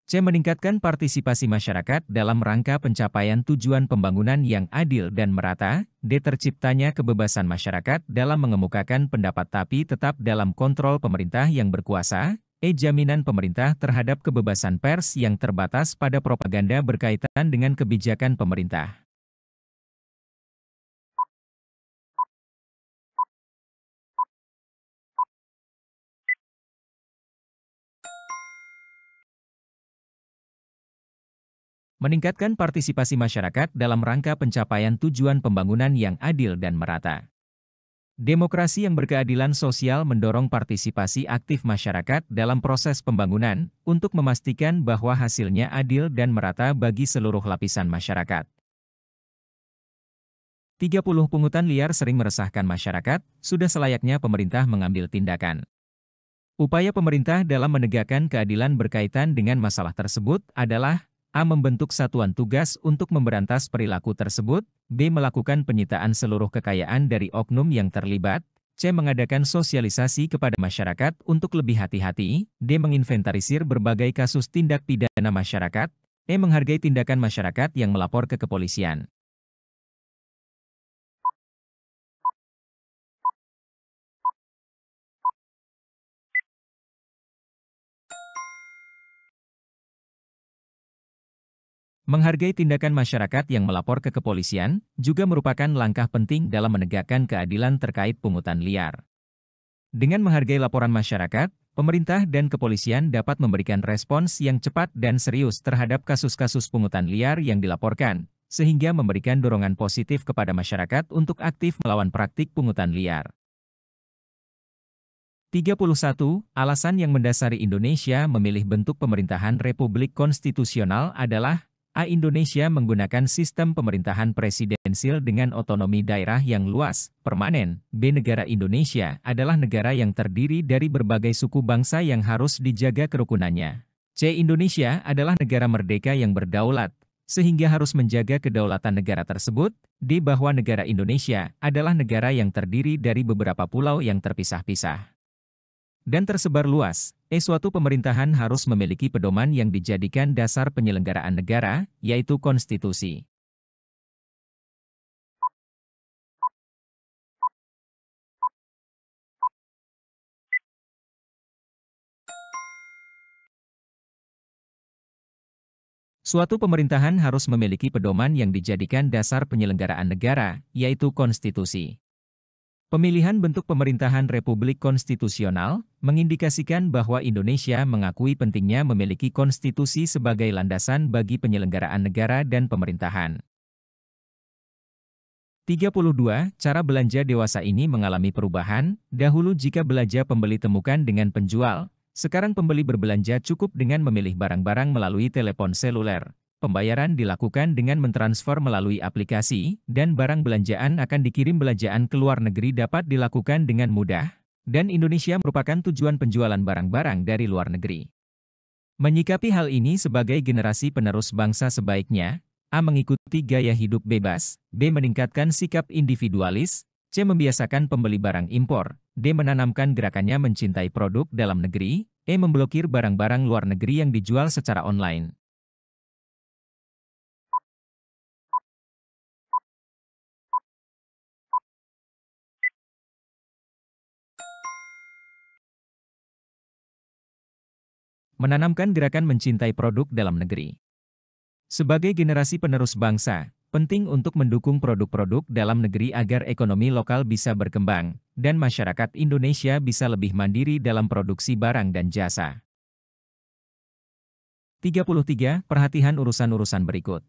C. Meningkatkan partisipasi masyarakat dalam rangka pencapaian tujuan pembangunan yang adil dan merata. D. Terciptanya kebebasan masyarakat dalam mengemukakan pendapat tapi tetap dalam kontrol pemerintah yang berkuasa. E. Jaminan pemerintah terhadap kebebasan pers yang terbatas pada propaganda berkaitan dengan kebijakan pemerintah. Meningkatkan partisipasi masyarakat dalam rangka pencapaian tujuan pembangunan yang adil dan merata. Demokrasi yang berkeadilan sosial mendorong partisipasi aktif masyarakat dalam proses pembangunan untuk memastikan bahwa hasilnya adil dan merata bagi seluruh lapisan masyarakat. 30 pungutan liar sering meresahkan masyarakat, sudah selayaknya pemerintah mengambil tindakan. Upaya pemerintah dalam menegakkan keadilan berkaitan dengan masalah tersebut adalah A. Membentuk satuan tugas untuk memberantas perilaku tersebut, B. Melakukan penyitaan seluruh kekayaan dari oknum yang terlibat, C. Mengadakan sosialisasi kepada masyarakat untuk lebih hati-hati, D. Menginventarisir berbagai kasus tindak pidana masyarakat, E. Menghargai tindakan masyarakat yang melapor ke kepolisian. Menghargai tindakan masyarakat yang melapor ke kepolisian juga merupakan langkah penting dalam menegakkan keadilan terkait pungutan liar. Dengan menghargai laporan masyarakat, pemerintah dan kepolisian dapat memberikan respons yang cepat dan serius terhadap kasus-kasus pungutan liar yang dilaporkan, sehingga memberikan dorongan positif kepada masyarakat untuk aktif melawan praktik pungutan liar. 31. Alasan yang mendasari Indonesia memilih bentuk pemerintahan Republik Konstitusional adalah A. Indonesia menggunakan sistem pemerintahan presidensil dengan otonomi daerah yang luas, permanen. B. Negara Indonesia adalah negara yang terdiri dari berbagai suku bangsa yang harus dijaga kerukunannya. C. Indonesia adalah negara merdeka yang berdaulat, sehingga harus menjaga kedaulatan negara tersebut. D. Bahwa negara Indonesia adalah negara yang terdiri dari beberapa pulau yang terpisah-pisah dan tersebar luas, E suatu pemerintahan harus memiliki pedoman yang dijadikan dasar penyelenggaraan negara, yaitu konstitusi. Suatu pemerintahan harus memiliki pedoman yang dijadikan dasar penyelenggaraan negara, yaitu konstitusi. Pemilihan bentuk pemerintahan Republik Konstitusional mengindikasikan bahwa Indonesia mengakui pentingnya memiliki konstitusi sebagai landasan bagi penyelenggaraan negara dan pemerintahan. 32. Cara belanja dewasa ini mengalami perubahan, dahulu jika belanja pembeli temukan dengan penjual, sekarang pembeli berbelanja cukup dengan memilih barang-barang melalui telepon seluler. Pembayaran dilakukan dengan mentransfer melalui aplikasi, dan barang belanjaan akan dikirim belanjaan ke luar negeri dapat dilakukan dengan mudah, dan Indonesia merupakan tujuan penjualan barang-barang dari luar negeri. Menyikapi hal ini sebagai generasi penerus bangsa sebaiknya, A. Mengikuti gaya hidup bebas, B. Meningkatkan sikap individualis, C. Membiasakan pembeli barang impor, D. Menanamkan gerakannya mencintai produk dalam negeri, E. Memblokir barang-barang luar negeri yang dijual secara online. menanamkan gerakan mencintai produk dalam negeri. Sebagai generasi penerus bangsa, penting untuk mendukung produk-produk dalam negeri agar ekonomi lokal bisa berkembang, dan masyarakat Indonesia bisa lebih mandiri dalam produksi barang dan jasa. 33. Perhatian urusan-urusan berikut.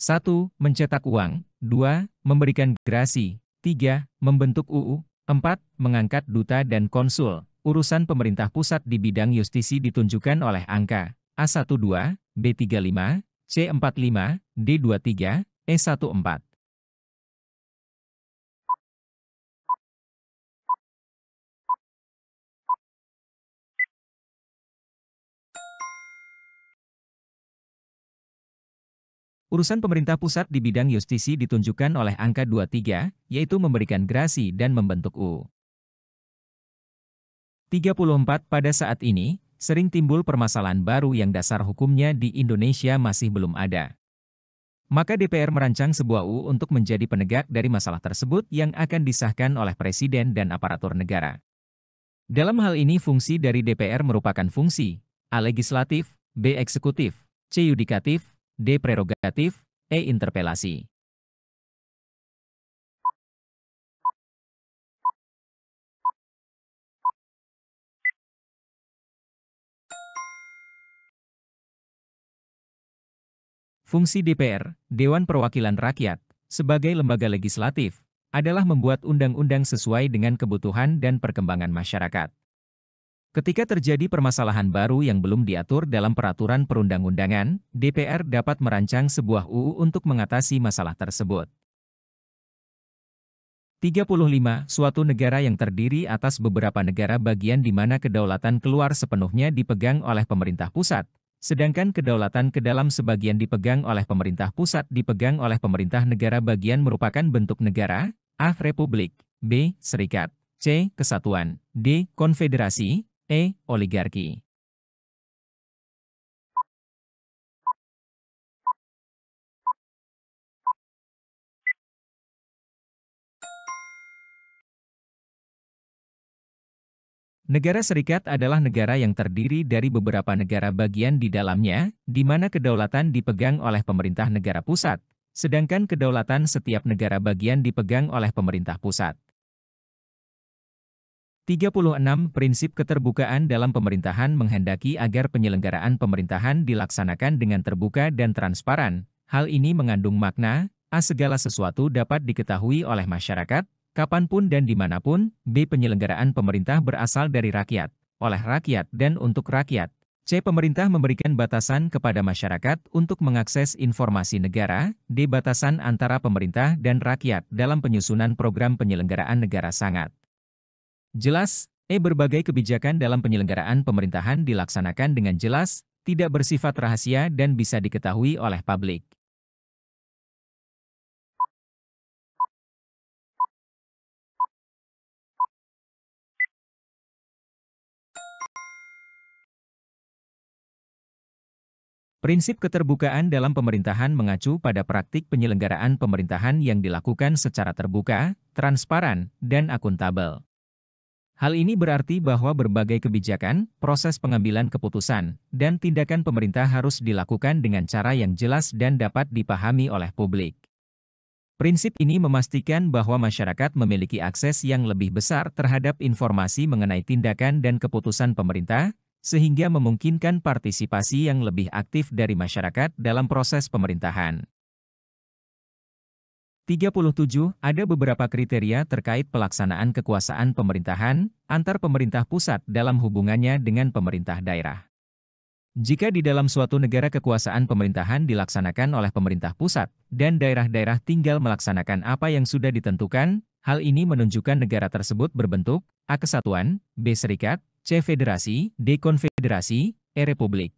1. Mencetak uang. 2. Memberikan grasi. 3. Membentuk UU. 4. Mengangkat duta dan konsul urusan pemerintah pusat di bidang justisi ditunjukkan oleh angka A12, B35, C45, D23, E14. Urusan pemerintah pusat di bidang justisi ditunjukkan oleh angka 23, yaitu memberikan grasi dan membentuk U. 34 pada saat ini, sering timbul permasalahan baru yang dasar hukumnya di Indonesia masih belum ada. Maka DPR merancang sebuah UU untuk menjadi penegak dari masalah tersebut yang akan disahkan oleh Presiden dan aparatur negara. Dalam hal ini fungsi dari DPR merupakan fungsi A. Legislatif, B. Eksekutif, C. Yudikatif, D. Prerogatif, E. Interpelasi. Fungsi DPR, Dewan Perwakilan Rakyat, sebagai lembaga legislatif, adalah membuat undang-undang sesuai dengan kebutuhan dan perkembangan masyarakat. Ketika terjadi permasalahan baru yang belum diatur dalam peraturan perundang-undangan, DPR dapat merancang sebuah UU untuk mengatasi masalah tersebut. 35. Suatu negara yang terdiri atas beberapa negara bagian di mana kedaulatan keluar sepenuhnya dipegang oleh pemerintah pusat, Sedangkan kedaulatan ke dalam sebagian dipegang oleh pemerintah pusat dipegang oleh pemerintah negara bagian merupakan bentuk negara, A. Republik, B. Serikat, C. Kesatuan, D. Konfederasi, E. Oligarki. Negara serikat adalah negara yang terdiri dari beberapa negara bagian di dalamnya, di mana kedaulatan dipegang oleh pemerintah negara pusat, sedangkan kedaulatan setiap negara bagian dipegang oleh pemerintah pusat. 36. Prinsip keterbukaan dalam pemerintahan menghendaki agar penyelenggaraan pemerintahan dilaksanakan dengan terbuka dan transparan. Hal ini mengandung makna, A. Segala sesuatu dapat diketahui oleh masyarakat, kapanpun dan dimanapun, B. Penyelenggaraan pemerintah berasal dari rakyat, oleh rakyat dan untuk rakyat. C. Pemerintah memberikan batasan kepada masyarakat untuk mengakses informasi negara. D. Batasan antara pemerintah dan rakyat dalam penyusunan program penyelenggaraan negara sangat jelas. E. Berbagai kebijakan dalam penyelenggaraan pemerintahan dilaksanakan dengan jelas, tidak bersifat rahasia dan bisa diketahui oleh publik. Prinsip keterbukaan dalam pemerintahan mengacu pada praktik penyelenggaraan pemerintahan yang dilakukan secara terbuka, transparan, dan akuntabel. Hal ini berarti bahwa berbagai kebijakan, proses pengambilan keputusan, dan tindakan pemerintah harus dilakukan dengan cara yang jelas dan dapat dipahami oleh publik. Prinsip ini memastikan bahwa masyarakat memiliki akses yang lebih besar terhadap informasi mengenai tindakan dan keputusan pemerintah, sehingga memungkinkan partisipasi yang lebih aktif dari masyarakat dalam proses pemerintahan. 37. Ada beberapa kriteria terkait pelaksanaan kekuasaan pemerintahan antar pemerintah pusat dalam hubungannya dengan pemerintah daerah. Jika di dalam suatu negara kekuasaan pemerintahan dilaksanakan oleh pemerintah pusat dan daerah-daerah tinggal melaksanakan apa yang sudah ditentukan, hal ini menunjukkan negara tersebut berbentuk A. Kesatuan, B. Serikat, C. Federasi, D. Konfederasi, E. Republik.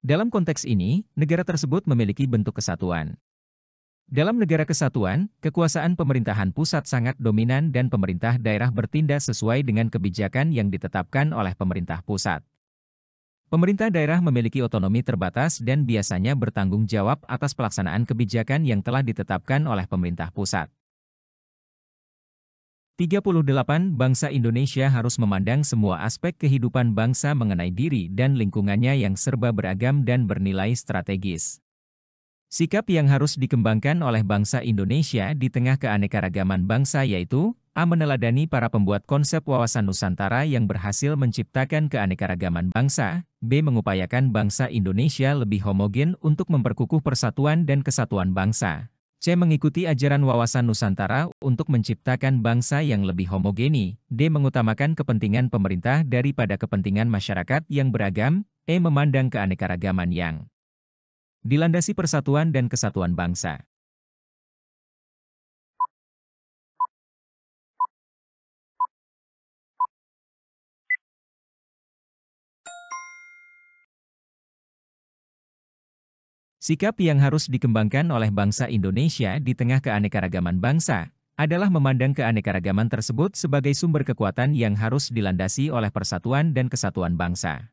Dalam konteks ini, negara tersebut memiliki bentuk kesatuan. Dalam negara kesatuan, kekuasaan pemerintahan pusat sangat dominan dan pemerintah daerah bertindak sesuai dengan kebijakan yang ditetapkan oleh pemerintah pusat. Pemerintah daerah memiliki otonomi terbatas dan biasanya bertanggung jawab atas pelaksanaan kebijakan yang telah ditetapkan oleh pemerintah pusat. 38. Bangsa Indonesia harus memandang semua aspek kehidupan bangsa mengenai diri dan lingkungannya yang serba beragam dan bernilai strategis. Sikap yang harus dikembangkan oleh bangsa Indonesia di tengah keanekaragaman bangsa yaitu A. Meneladani para pembuat konsep wawasan Nusantara yang berhasil menciptakan keanekaragaman bangsa. B. Mengupayakan bangsa Indonesia lebih homogen untuk memperkukuh persatuan dan kesatuan bangsa. C. Mengikuti ajaran wawasan Nusantara untuk menciptakan bangsa yang lebih homogeni. D. Mengutamakan kepentingan pemerintah daripada kepentingan masyarakat yang beragam. E. Memandang keanekaragaman yang dilandasi persatuan dan kesatuan bangsa. Sikap yang harus dikembangkan oleh bangsa Indonesia di tengah keanekaragaman bangsa adalah memandang keanekaragaman tersebut sebagai sumber kekuatan yang harus dilandasi oleh persatuan dan kesatuan bangsa.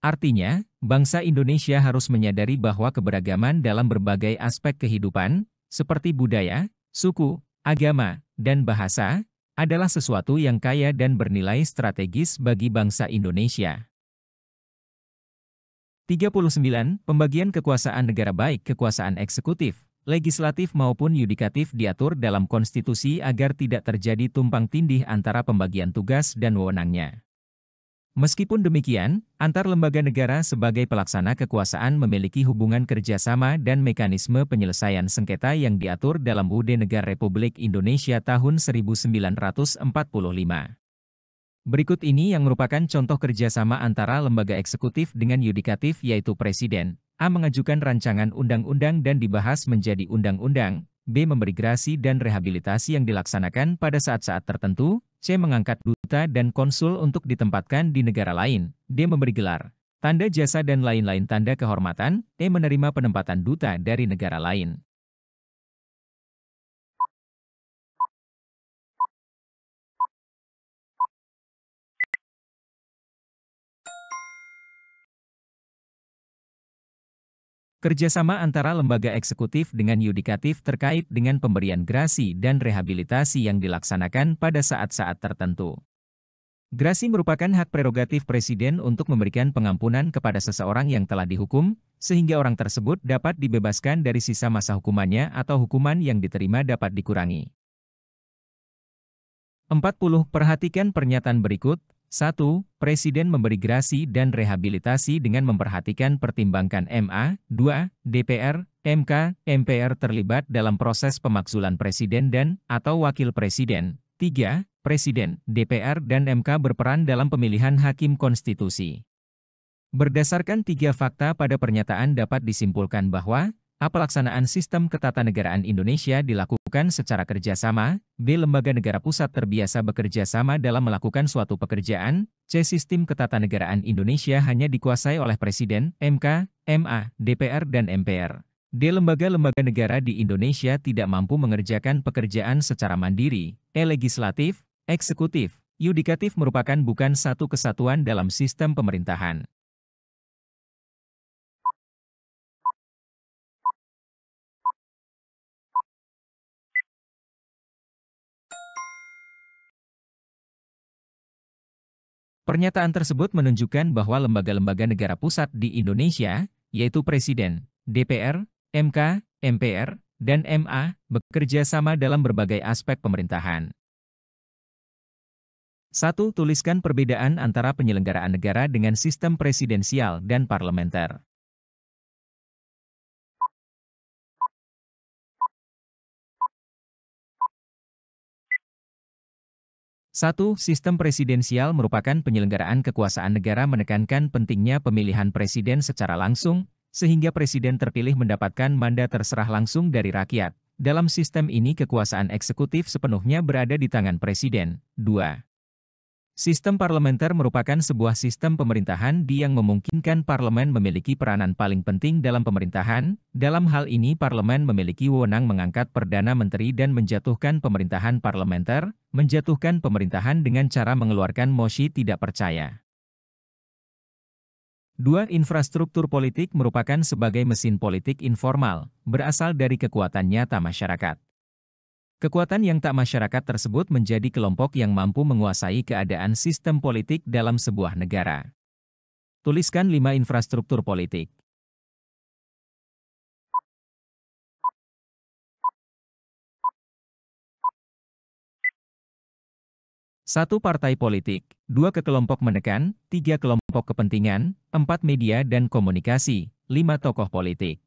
Artinya, bangsa Indonesia harus menyadari bahwa keberagaman dalam berbagai aspek kehidupan, seperti budaya, suku, agama, dan bahasa, adalah sesuatu yang kaya dan bernilai strategis bagi bangsa Indonesia. 39. Pembagian kekuasaan negara baik kekuasaan eksekutif, legislatif maupun yudikatif diatur dalam konstitusi agar tidak terjadi tumpang tindih antara pembagian tugas dan wewenangnya. Meskipun demikian, antar lembaga negara sebagai pelaksana kekuasaan memiliki hubungan kerjasama dan mekanisme penyelesaian sengketa yang diatur dalam UUD Negara Republik Indonesia tahun 1945. Berikut ini yang merupakan contoh kerjasama antara lembaga eksekutif dengan yudikatif yaitu Presiden, A. Mengajukan rancangan undang-undang dan dibahas menjadi undang-undang, B. Memberi grasi dan rehabilitasi yang dilaksanakan pada saat-saat tertentu, C. Mengangkat duta dan konsul untuk ditempatkan di negara lain, D. Memberi gelar, tanda jasa dan lain-lain tanda kehormatan, E. Menerima penempatan duta dari negara lain. Kerjasama antara lembaga eksekutif dengan yudikatif terkait dengan pemberian grasi dan rehabilitasi yang dilaksanakan pada saat-saat tertentu. Grasi merupakan hak prerogatif presiden untuk memberikan pengampunan kepada seseorang yang telah dihukum, sehingga orang tersebut dapat dibebaskan dari sisa masa hukumannya atau hukuman yang diterima dapat dikurangi. 40. Perhatikan pernyataan berikut, 1. Presiden memberi grasi dan rehabilitasi dengan memperhatikan pertimbangkan MA, 2. DPR, MK, MPR terlibat dalam proses pemakzulan presiden dan atau wakil presiden. 3. Presiden, DPR dan MK berperan dalam pemilihan hakim konstitusi. Berdasarkan tiga fakta pada pernyataan dapat disimpulkan bahwa pelaksanaan sistem ketatanegaraan Indonesia dilakukan secara kerjasama, B. Lembaga negara pusat terbiasa bekerja sama dalam melakukan suatu pekerjaan, C. Sistem ketatanegaraan Indonesia hanya dikuasai oleh Presiden, MK, MA, DPR dan MPR. D. Lembaga-lembaga negara di Indonesia tidak mampu mengerjakan pekerjaan secara mandiri, E. Legislatif, eksekutif, yudikatif merupakan bukan satu kesatuan dalam sistem pemerintahan. Pernyataan tersebut menunjukkan bahwa lembaga-lembaga negara pusat di Indonesia, yaitu Presiden, DPR, MK, MPR, dan MA, bekerja sama dalam berbagai aspek pemerintahan. Satu Tuliskan perbedaan antara penyelenggaraan negara dengan sistem presidensial dan parlementer. 1. Sistem presidensial merupakan penyelenggaraan kekuasaan negara menekankan pentingnya pemilihan presiden secara langsung, sehingga presiden terpilih mendapatkan mandat terserah langsung dari rakyat. Dalam sistem ini kekuasaan eksekutif sepenuhnya berada di tangan presiden. 2. Sistem parlementer merupakan sebuah sistem pemerintahan di yang memungkinkan parlemen memiliki peranan paling penting dalam pemerintahan. Dalam hal ini parlemen memiliki wewenang mengangkat perdana menteri dan menjatuhkan pemerintahan parlementer, menjatuhkan pemerintahan dengan cara mengeluarkan mosi tidak percaya. Dua infrastruktur politik merupakan sebagai mesin politik informal, berasal dari kekuatan nyata masyarakat. Kekuatan yang tak masyarakat tersebut menjadi kelompok yang mampu menguasai keadaan sistem politik dalam sebuah negara. Tuliskan 5 infrastruktur politik. Satu partai politik, dua kekelompok menekan, tiga kelompok kepentingan, empat media dan komunikasi, lima tokoh politik.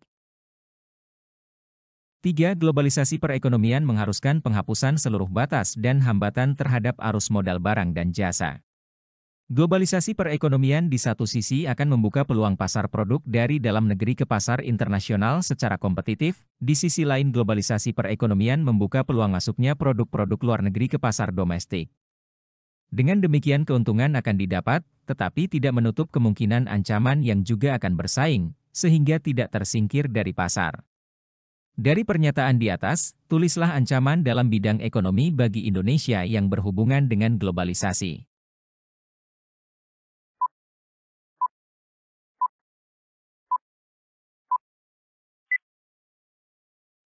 3. Globalisasi perekonomian mengharuskan penghapusan seluruh batas dan hambatan terhadap arus modal barang dan jasa. Globalisasi perekonomian di satu sisi akan membuka peluang pasar produk dari dalam negeri ke pasar internasional secara kompetitif, di sisi lain globalisasi perekonomian membuka peluang masuknya produk-produk luar negeri ke pasar domestik. Dengan demikian keuntungan akan didapat, tetapi tidak menutup kemungkinan ancaman yang juga akan bersaing, sehingga tidak tersingkir dari pasar. Dari pernyataan di atas, tulislah ancaman dalam bidang ekonomi bagi Indonesia yang berhubungan dengan globalisasi.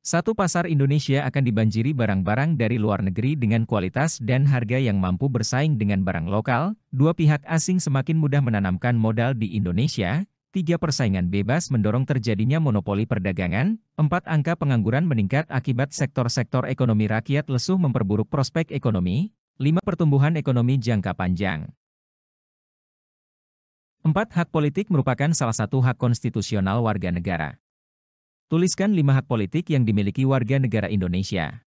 Satu pasar Indonesia akan dibanjiri barang-barang dari luar negeri dengan kualitas dan harga yang mampu bersaing dengan barang lokal. Dua pihak asing semakin mudah menanamkan modal di Indonesia, tiga persaingan bebas mendorong terjadinya monopoli perdagangan, empat angka pengangguran meningkat akibat sektor-sektor ekonomi rakyat lesu memperburuk prospek ekonomi, lima pertumbuhan ekonomi jangka panjang. Empat hak politik merupakan salah satu hak konstitusional warga negara. Tuliskan lima hak politik yang dimiliki warga negara Indonesia.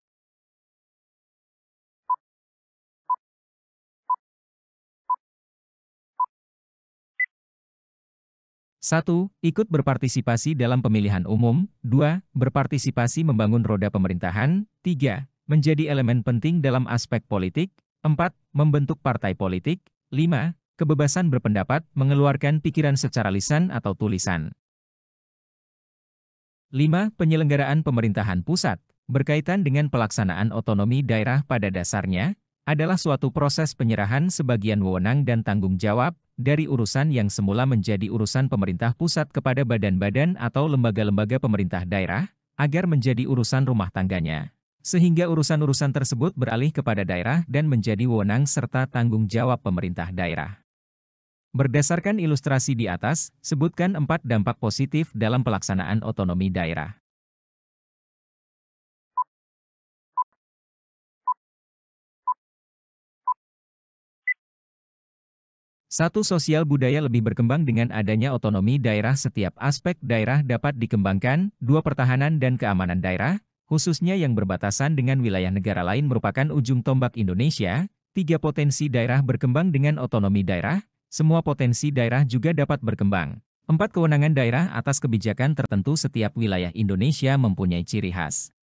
1. Ikut berpartisipasi dalam pemilihan umum. 2. Berpartisipasi membangun roda pemerintahan. 3. Menjadi elemen penting dalam aspek politik. 4. Membentuk partai politik. 5. Kebebasan berpendapat, mengeluarkan pikiran secara lisan atau tulisan. 5. Penyelenggaraan pemerintahan pusat berkaitan dengan pelaksanaan otonomi daerah pada dasarnya adalah suatu proses penyerahan sebagian wewenang dan tanggung jawab dari urusan yang semula menjadi urusan pemerintah pusat kepada badan-badan atau lembaga-lembaga pemerintah daerah, agar menjadi urusan rumah tangganya. Sehingga urusan-urusan tersebut beralih kepada daerah dan menjadi wewenang serta tanggung jawab pemerintah daerah. Berdasarkan ilustrasi di atas, sebutkan empat dampak positif dalam pelaksanaan otonomi daerah. Satu sosial budaya lebih berkembang dengan adanya otonomi daerah setiap aspek daerah dapat dikembangkan, dua pertahanan dan keamanan daerah, khususnya yang berbatasan dengan wilayah negara lain merupakan ujung tombak Indonesia, tiga potensi daerah berkembang dengan otonomi daerah, semua potensi daerah juga dapat berkembang. Empat kewenangan daerah atas kebijakan tertentu setiap wilayah Indonesia mempunyai ciri khas.